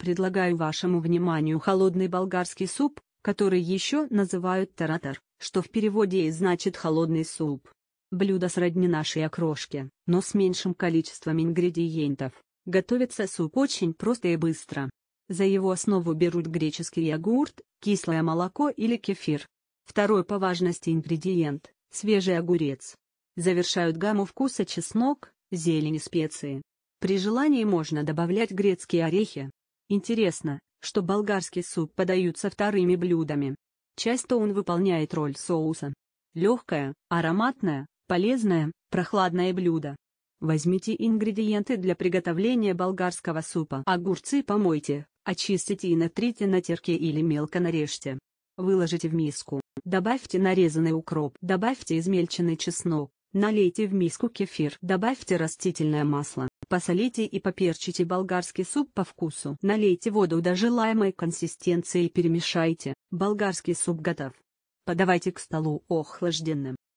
Предлагаю вашему вниманию холодный болгарский суп, который еще называют таратор, что в переводе и значит холодный суп. Блюдо сродни нашей окрошке, но с меньшим количеством ингредиентов. Готовится суп очень просто и быстро. За его основу берут греческий йогурт, кислое молоко или кефир. Второй по важности ингредиент – свежий огурец. Завершают гамму вкуса чеснок, зелень и специи. При желании можно добавлять грецкие орехи. Интересно, что болгарский суп подают со вторыми блюдами. Часто он выполняет роль соуса. Легкое, ароматное, полезное, прохладное блюдо. Возьмите ингредиенты для приготовления болгарского супа. Огурцы помойте, очистите и натрите на терке или мелко нарежьте. Выложите в миску. Добавьте нарезанный укроп. Добавьте измельченный чеснок. Налейте в миску кефир, добавьте растительное масло, посолите и поперчите болгарский суп по вкусу. Налейте воду до желаемой консистенции и перемешайте. Болгарский суп готов. Подавайте к столу охлажденным.